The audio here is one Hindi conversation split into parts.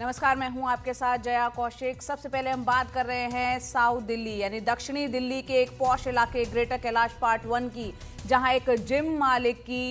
नमस्कार मैं हूं आपके साथ जया कौशिक सबसे पहले हम बात कर रहे हैं साउथ दिल्ली यानी दक्षिणी दिल्ली के एक पौष इलाके ग्रेटर कैलाश पार्ट वन की जहां एक जिम मालिक की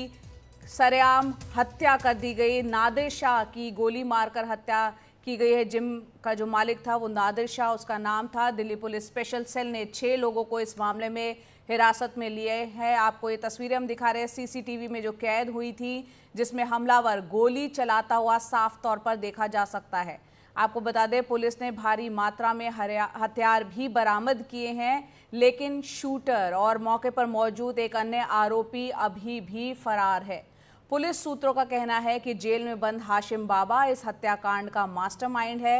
सरेआम हत्या कर दी गई नादिर शाह की गोली मारकर हत्या की गई है जिम का जो मालिक था वो नादिर शाह उसका नाम था दिल्ली पुलिस स्पेशल सेल ने छः लोगों को इस मामले में हिरासत में लिए हैं आपको ये तस्वीरें हम दिखा रहे हैं सीसीटीवी में जो कैद हुई थी जिसमें हमलावर गोली चलाता हुआ साफ तौर पर देखा जा सकता है आपको बता दें पुलिस ने भारी मात्रा में हथियार भी बरामद किए हैं लेकिन शूटर और मौके पर मौजूद एक अन्य आरोपी अभी भी फरार है पुलिस सूत्रों का कहना है कि जेल में बंद हाशिम बाबा इस हत्याकांड का मास्टरमाइंड है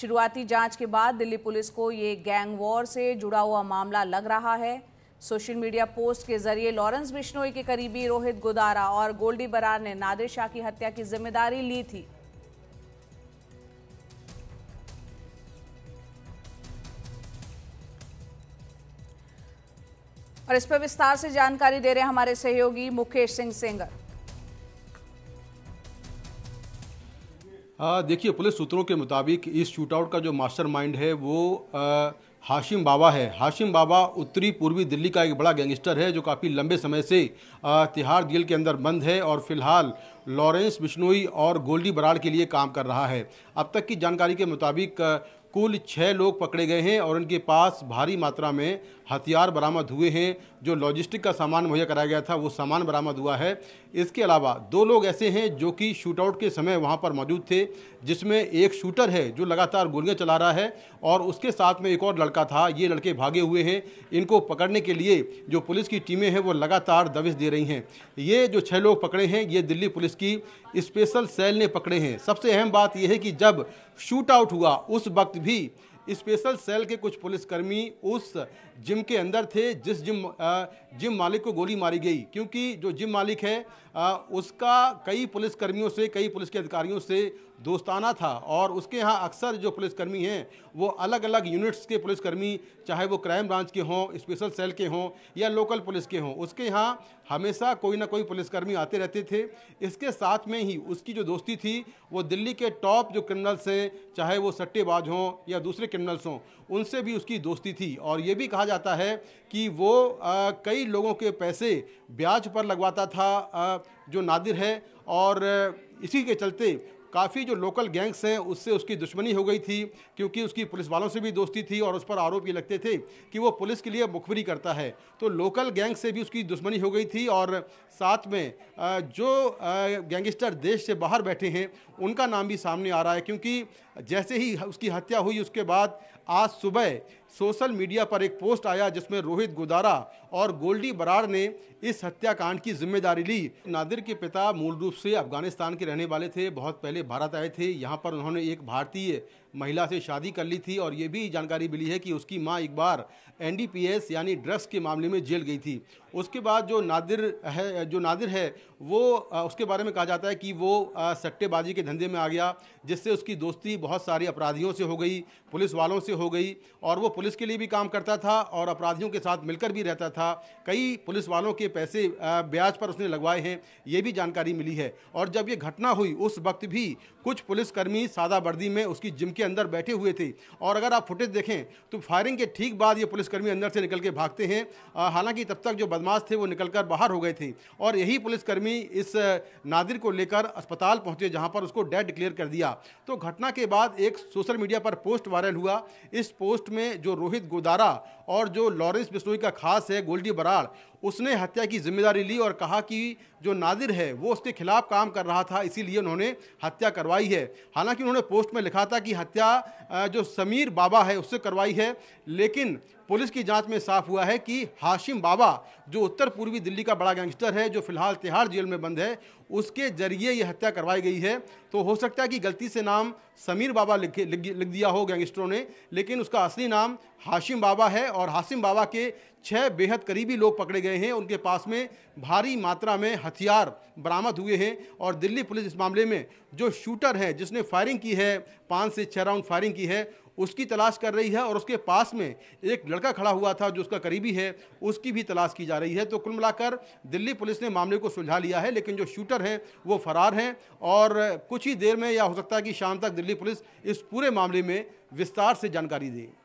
शुरुआती जांच के बाद दिल्ली पुलिस को ये गैंग वॉर से जुड़ा हुआ मामला लग रहा है सोशल मीडिया पोस्ट के जरिए लॉरेंस बिश्नोई के करीबी रोहित गोदारा और गोल्डी बरार ने नादिर शाह की हत्या की जिम्मेदारी ली थी और इस पर विस्तार से जानकारी दे रहे हमारे सहयोगी मुकेश सिंह सेंगर देखिए पुलिस सूत्रों के मुताबिक इस शूटआउट का जो मास्टरमाइंड है वो आ, हाशिम बाबा है हाशिम बाबा उत्तरी पूर्वी दिल्ली का एक बड़ा गैंगस्टर है जो काफ़ी लंबे समय से तिहाड़ जेल के अंदर बंद है और फिलहाल लॉरेंस बिश्नोई और गोल्डी बराड़ के लिए काम कर रहा है अब तक की जानकारी के मुताबिक कुल छः लोग पकड़े गए हैं और उनके पास भारी मात्रा में हथियार बरामद हुए हैं जो लॉजिस्टिक का सामान मुहैया कराया गया था वो सामान बरामद हुआ है इसके अलावा दो लोग ऐसे हैं जो कि शूटआउट के समय वहाँ पर मौजूद थे जिसमें एक शूटर है जो लगातार गोलियाँ चला रहा है और उसके साथ में एक और लड़का था ये लड़के भागे हुए हैं इनको पकड़ने के लिए जो पुलिस की टीमें हैं वो लगातार दबिश दे रही हैं ये जो छः लोग पकड़े हैं ये दिल्ली पुलिस की स्पेशल सेल ने पकड़े हैं सबसे अहम बात यह है कि जब शूट आउट हुआ उस वक्त भी स्पेशल सेल के कुछ पुलिसकर्मी उस जिम के अंदर थे जिस जिम जिम मालिक को गोली मारी गई क्योंकि जो जिम मालिक है उसका कई पुलिसकर्मियों से कई पुलिस के अधिकारियों से दोस्ताना था और उसके यहाँ अक्सर जो पुलिसकर्मी हैं वो अलग अलग यूनिट्स के पुलिसकर्मी चाहे वो क्राइम ब्रांच के हों स्पेशल सेल के हों या लोकल पुलिस के हों उसके यहाँ हमेशा कोई ना कोई पुलिसकर्मी आते रहते थे इसके साथ में ही उसकी जो दोस्ती थी वो दिल्ली के टॉप जो क्रिमिनल्स हैं चाहे वो सट्टेबाज हों या दूसरे क्रिमिनल्स हों उनसे भी उसकी दोस्ती थी और ये भी कहा जाता है कि वो आ, कई लोगों के पैसे ब्याज पर लगवाता था आ, जो नादिर है और इसी के चलते काफ़ी जो लोकल गैंग्स हैं उससे उसकी दुश्मनी हो गई थी क्योंकि उसकी पुलिस वालों से भी दोस्ती थी और उस पर आरोप ये लगते थे कि वो पुलिस के लिए मुखबरी करता है तो लोकल गैंग से भी उसकी दुश्मनी हो गई थी और साथ में जो गैंगस्टर देश से बाहर बैठे हैं उनका नाम भी सामने आ रहा है क्योंकि जैसे ही उसकी हत्या हुई उसके बाद आज सुबह सोशल मीडिया पर एक पोस्ट आया जिसमें रोहित गोदारा और गोल्डी बराड़ ने इस हत्याकांड की जिम्मेदारी ली नादिर के पिता मूल रूप से अफगानिस्तान के रहने वाले थे बहुत पहले भारत आए थे यहाँ पर उन्होंने एक भारतीय महिला से शादी कर ली थी और ये भी जानकारी मिली है कि उसकी माँ एक बार एनडीपीएस यानी ड्रग्स के मामले में जेल गई थी उसके बाद जो नादिर है जो नादिर है वो उसके बारे में कहा जाता है कि वो सट्टेबाजी के धंधे में आ गया जिससे उसकी दोस्ती बहुत सारे अपराधियों से हो गई पुलिस वालों से हो गई और वो पुलिस के लिए भी काम करता था और अपराधियों के साथ मिलकर भी रहता था कई पुलिस वालों के पैसे ब्याज पर उसने लगवाए हैं ये भी जानकारी मिली है और जब ये घटना हुई उस वक्त भी कुछ पुलिसकर्मी सादा वर्दी में उसकी जिम के के अंदर बैठे हुए थे और अगर आप फुटेज देखें तो फायरिंग के ठीक बाद ये पुलिसकर्मी अंदर से निकल के भागते हैं हालांकि तब तक जो बदमाश थे वो निकलकर बाहर हो गए थे और यही पुलिसकर्मी इस नादिर को लेकर अस्पताल पहुंचे जहां पर उसको डेड डिक्लेयर कर दिया तो घटना के बाद एक सोशल मीडिया पर पोस्ट वायरल हुआ इस पोस्ट में जो रोहित गोदारा और जो लॉरेंस बिश्नोई का खास है गोल्डी बराड़ उसने हत्या की जिम्मेदारी ली और कहा कि जो नादिर है वो उसके खिलाफ काम कर रहा था इसीलिए उन्होंने हत्या करवाई है हालांकि उन्होंने पोस्ट में लिखा था कि हत्या हत्या जो समीर बाबा है उससे करवाई है लेकिन पुलिस की जांच में साफ हुआ है कि हाशिम बाबा जो उत्तर पूर्वी दिल्ली का बड़ा गैंगस्टर है जो फिलहाल तिहाड़ जेल में बंद है उसके जरिए ये हत्या करवाई गई है तो हो सकता है कि गलती से नाम समीर बाबा लिख लिख दिया हो गैंगस्टरों ने लेकिन उसका असली नाम हाशिम बाबा है और हाशिम बाबा के छः बेहद करीबी लोग पकड़े गए हैं उनके पास में भारी मात्रा में हथियार बरामद हुए हैं और दिल्ली पुलिस इस मामले में जो शूटर है जिसने फायरिंग की है पाँच से छः राउंड फायरिंग की है उसकी तलाश कर रही है और उसके पास में एक लड़का खड़ा हुआ था जो उसका करीबी है उसकी भी तलाश की जा रही है तो कुल मिलाकर दिल्ली पुलिस ने मामले को सुलझा लिया है लेकिन जो शूटर हैं वो फरार हैं और कुछ ही देर में या हो सकता है कि शाम तक दिल्ली पुलिस इस पूरे मामले में विस्तार से जानकारी दें